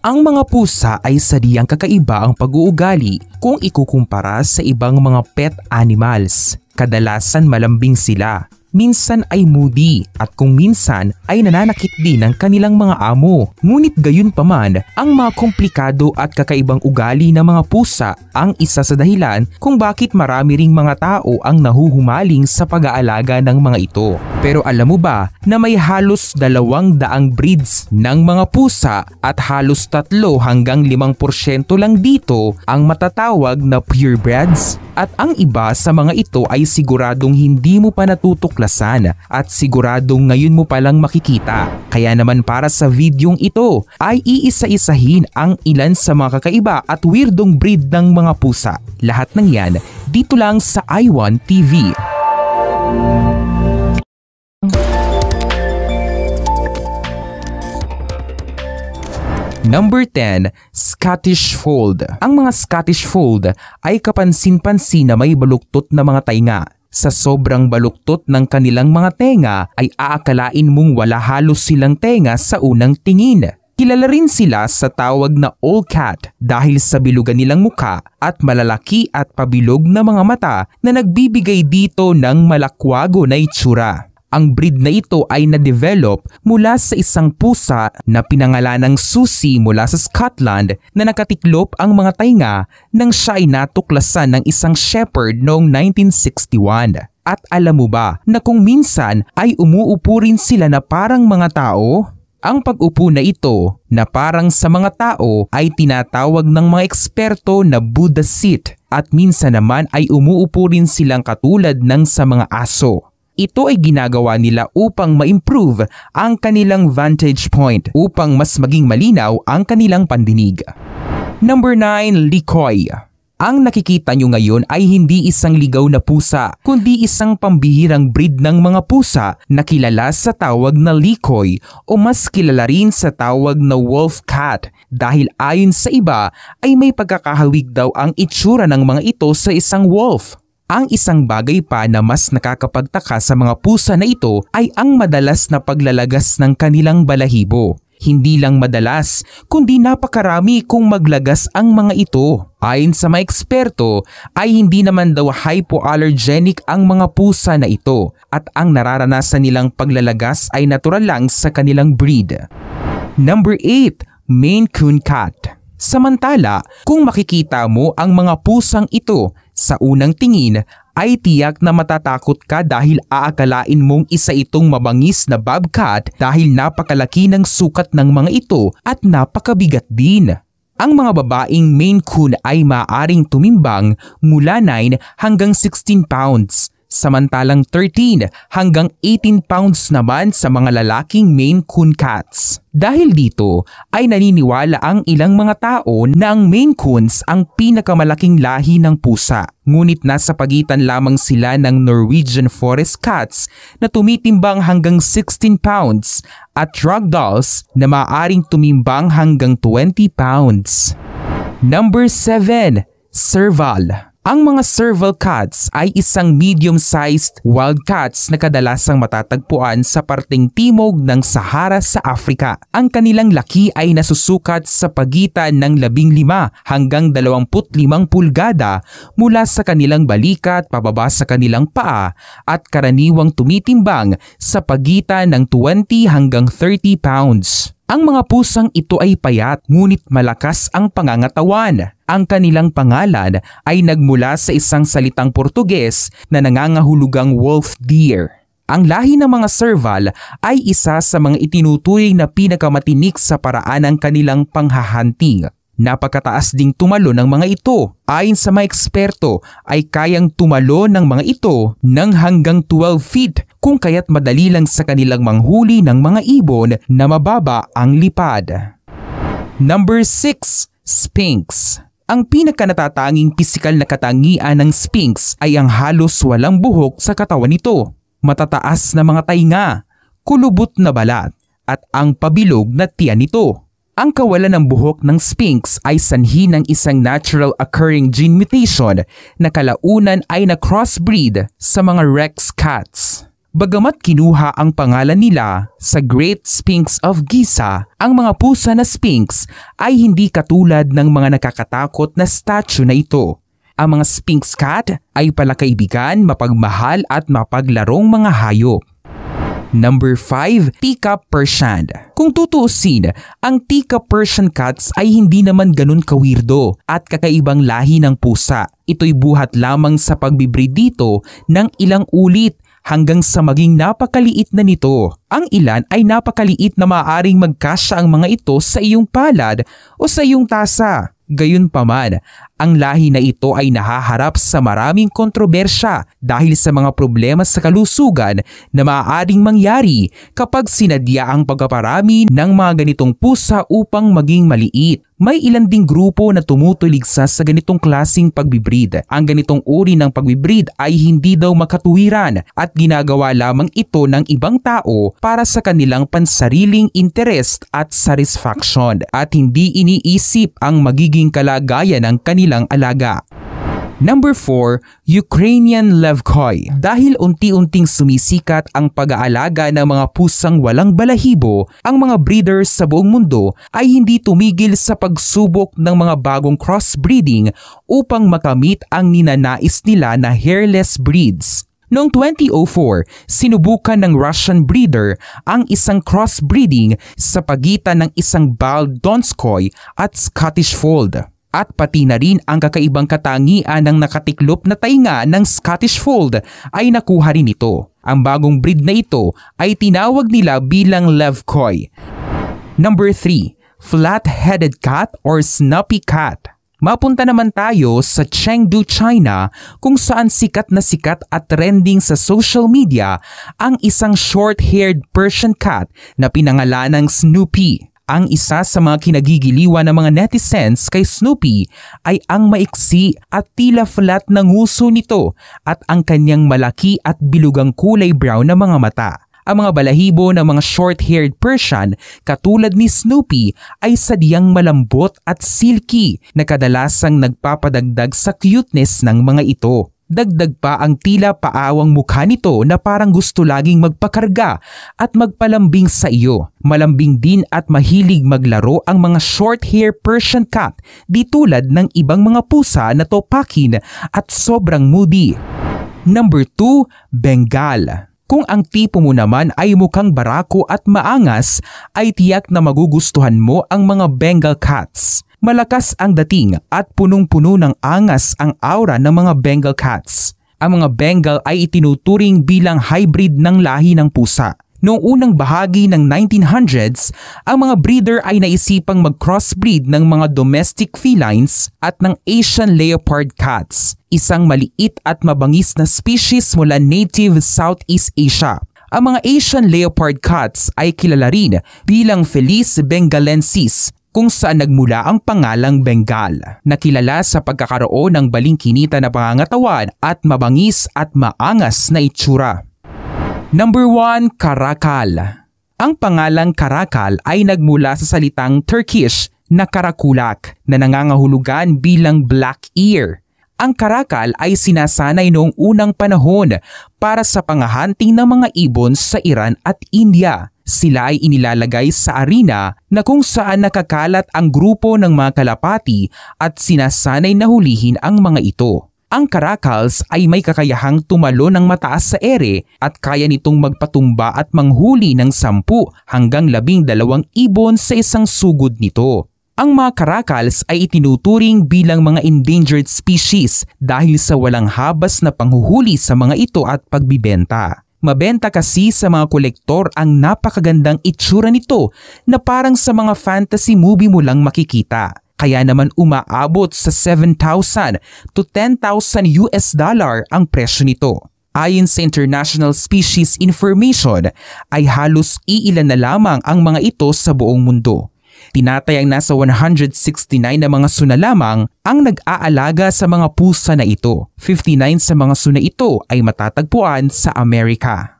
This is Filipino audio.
Ang mga pusa ay sadyang kakaiba ang pag-uugali kung ikukumpara sa ibang mga pet animals. Kadalasan malambing sila minsan ay moody at kung minsan ay nananakit din ng kanilang mga amo. Ngunit gayon pa man, ang mga komplikado at kakaibang ugali ng mga pusa ang isa sa dahilan kung bakit marami ring mga tao ang nahuhumaling sa pag-aalaga ng mga ito. Pero alam mo ba na may halos dalawang daang breeds ng mga pusa at halos tatlo hanggang limang porsyento lang dito ang matatawag na purebreds? At ang iba sa mga ito ay siguradong hindi mo pa natutuklas matutuklasan at siguradong ngayon mo palang makikita. Kaya naman para sa videong ito ay iisa-isahin ang ilan sa mga kakaiba at weirdong breed ng mga pusa. Lahat ng yan dito lang sa iWan TV. Number 10, Scottish Fold. Ang mga Scottish Fold ay kapansin-pansin na may baluktot na mga tainga sa sobrang baluktot ng kanilang mga tenga ay aakalain mong wala halos silang tenga sa unang tingin. Kilala rin sila sa tawag na old cat dahil sa bilugan nilang muka at malalaki at pabilog na mga mata na nagbibigay dito ng malakwago na itsura. Ang breed na ito ay na-develop mula sa isang pusa na pinangalanang Susie mula sa Scotland na nakatiklop ang mga tainga nang siya ay natuklasan ng isang shepherd noong 1961. At alam mo ba na kung minsan ay umuupo rin sila na parang mga tao? Ang pag-upo na ito na parang sa mga tao ay tinatawag ng mga eksperto na Buddha seat at minsan naman ay umuupo rin silang katulad ng sa mga aso ito ay ginagawa nila upang ma-improve ang kanilang vantage point upang mas maging malinaw ang kanilang pandinig. Number 9, Likoy. Ang nakikita nyo ngayon ay hindi isang ligaw na pusa, kundi isang pambihirang breed ng mga pusa na kilala sa tawag na likoy o mas kilala rin sa tawag na wolf cat dahil ayon sa iba ay may pagkakahawig daw ang itsura ng mga ito sa isang wolf. Ang isang bagay pa na mas nakakapagtaka sa mga pusa na ito ay ang madalas na paglalagas ng kanilang balahibo. Hindi lang madalas, kundi napakarami kung maglagas ang mga ito. Ayon sa mga eksperto, ay hindi naman daw hypoallergenic ang mga pusa na ito at ang nararanasan nilang paglalagas ay natural lang sa kanilang breed. Number 8, Maine Coon Cat. Samantala, kung makikita mo ang mga pusang ito sa unang tingin ay tiyak na matatakot ka dahil aakalain mong isa itong mabangis na bobcat dahil napakalaki ng sukat ng mga ito at napakabigat din. Ang mga babaeng Maine Coon ay maaring tumimbang mula 9 hanggang 16 pounds samantalang 13 hanggang 18 pounds naman sa mga lalaking Maine Coon cats. Dahil dito ay naniniwala ang ilang mga tao na ang Maine Coons ang pinakamalaking lahi ng pusa. Ngunit nasa pagitan lamang sila ng Norwegian Forest Cats na tumitimbang hanggang 16 pounds at Ragdolls na maaaring tumimbang hanggang 20 pounds. Number 7. Serval ang mga serval cats ay isang medium-sized wild cats na kadalasang matatagpuan sa parteng timog ng Sahara sa Afrika. Ang kanilang laki ay nasusukat sa pagitan ng 15 hanggang 25 pulgada mula sa kanilang balikat pababa sa kanilang paa at karaniwang tumitimbang sa pagitan ng 20 hanggang 30 pounds. Ang mga pusang ito ay payat ngunit malakas ang pangangatawan. Ang kanilang pangalan ay nagmula sa isang salitang Portuges na nangangahulugang wolf deer. Ang lahi ng mga serval ay isa sa mga itinuturing na pinakamatinik sa paraan ng kanilang panghahunting. Napakataas ding tumalo ng mga ito. Ayon sa mga eksperto ay kayang tumalo ng mga ito ng hanggang 12 feet kung kaya't madali lang sa kanilang manghuli ng mga ibon na mababa ang lipad. Number 6. Sphinx ang pinakanatatanging pisikal na katangian ng Sphinx ay ang halos walang buhok sa katawan nito. Matataas na mga tainga, kulubot na balat, at ang pabilog na tiyan nito. Ang kawalan ng buhok ng Sphinx ay sanhi ng isang natural occurring gene mutation na kalaunan ay na-crossbreed sa mga Rex cats. Bagamat kinuha ang pangalan nila sa Great Sphinx of Giza, ang mga pusa na Sphinx ay hindi katulad ng mga nakakatakot na statue na ito. Ang mga Sphinx cat ay palakaibigan, mapagmahal at mapaglarong mga hayop. Number 5, Tika Persian. Kung tutuusin, ang Tika Persian cats ay hindi naman ganun kawirdo at kakaibang lahi ng pusa. Ito'y buhat lamang sa pagbibreed dito ng ilang ulit hanggang sa maging napakaliit na nito. Ang ilan ay napakaliit na maaaring magkasya ang mga ito sa iyong palad o sa iyong tasa. Gayunpaman, ang lahi na ito ay nahaharap sa maraming kontrobersya dahil sa mga problema sa kalusugan na maaaring mangyari kapag sinadya ang pagkaparami ng mga ganitong pusa upang maging maliit. May ilan ding grupo na tumutuligsa sa ganitong klasing pagbibreed. Ang ganitong uri ng pagbibreed ay hindi daw makatuwiran at ginagawa lamang ito ng ibang tao para sa kanilang pansariling interest at satisfaction at hindi iniisip ang magiging kalagayan ng kanila nilang alaga. Number 4, Ukrainian Levkoy. Dahil unti-unting sumisikat ang pag-aalaga ng mga pusang walang balahibo, ang mga breeders sa buong mundo ay hindi tumigil sa pagsubok ng mga bagong crossbreeding upang makamit ang ninanais nila na hairless breeds. Noong 2004, sinubukan ng Russian breeder ang isang crossbreeding sa pagitan ng isang Bald Donskoy at Scottish Fold at pati na rin ang kakaibang katangian ng nakatiklop na tainga ng Scottish Fold ay nakuha rin ito. Ang bagong breed na ito ay tinawag nila bilang Levkoy. Number 3. Flat-headed cat or snappy cat. Mapunta naman tayo sa Chengdu, China kung saan sikat na sikat at trending sa social media ang isang short-haired Persian cat na pinangalan ng Snoopy. Ang isa sa mga kinagigiliwan ng mga netizens kay Snoopy ay ang maiksi at tila flat na nguso nito at ang kanyang malaki at bilugang kulay brown na mga mata. Ang mga balahibo ng mga short-haired Persian katulad ni Snoopy ay sadyang malambot at silky na kadalasang nagpapadagdag sa cuteness ng mga ito. Dagdag pa ang tila paawang mukha nito na parang gusto laging magpakarga at magpalambing sa iyo. Malambing din at mahilig maglaro ang mga short-hair Persian cat di tulad ng ibang mga pusa na topakin at sobrang moody. Number 2, Bengal. Kung ang tipo mo naman ay mukhang barako at maangas, ay tiyak na magugustuhan mo ang mga Bengal cats. Malakas ang dating at punong-puno ng angas ang aura ng mga Bengal cats. Ang mga Bengal ay itinuturing bilang hybrid ng lahi ng pusa. Noong unang bahagi ng 1900s, ang mga breeder ay naisipang mag-crossbreed ng mga domestic felines at ng Asian leopard cats, isang maliit at mabangis na species mula native Southeast Asia. Ang mga Asian leopard cats ay kilala rin bilang Felis bengalensis kung saan nagmula ang pangalang Bengal na kilala sa pagkakaroon ng balingkinita na pangangatawan at mabangis at maangas na itsura. Number 1, Karakal. Ang pangalang Karakal ay nagmula sa salitang Turkish na karakulak na nangangahulugan bilang black ear. Ang karakal ay sinasanay noong unang panahon para sa pangahanting ng mga ibon sa Iran at India sila ay inilalagay sa arena na kung saan nakakalat ang grupo ng mga kalapati at sinasanay na hulihin ang mga ito. Ang Caracals ay may kakayahang tumalo ng mataas sa ere at kaya nitong magpatumba at manghuli ng sampu hanggang 12 ibon sa isang sugod nito. Ang mga Caracals ay itinuturing bilang mga endangered species dahil sa walang habas na panghuhuli sa mga ito at pagbibenta. Mabenta kasi sa mga kolektor ang napakagandang itsura nito na parang sa mga fantasy movie mo lang makikita. Kaya naman umaabot sa 7,000 to 10,000 US dollar ang presyo nito. Ayon sa International Species Information ay halos iilan na lamang ang mga ito sa buong mundo. Tinatayang nasa 169 na mga suna lamang ang nag-aalaga sa mga pusa na ito. 59 sa mga suna ito ay matatagpuan sa Amerika.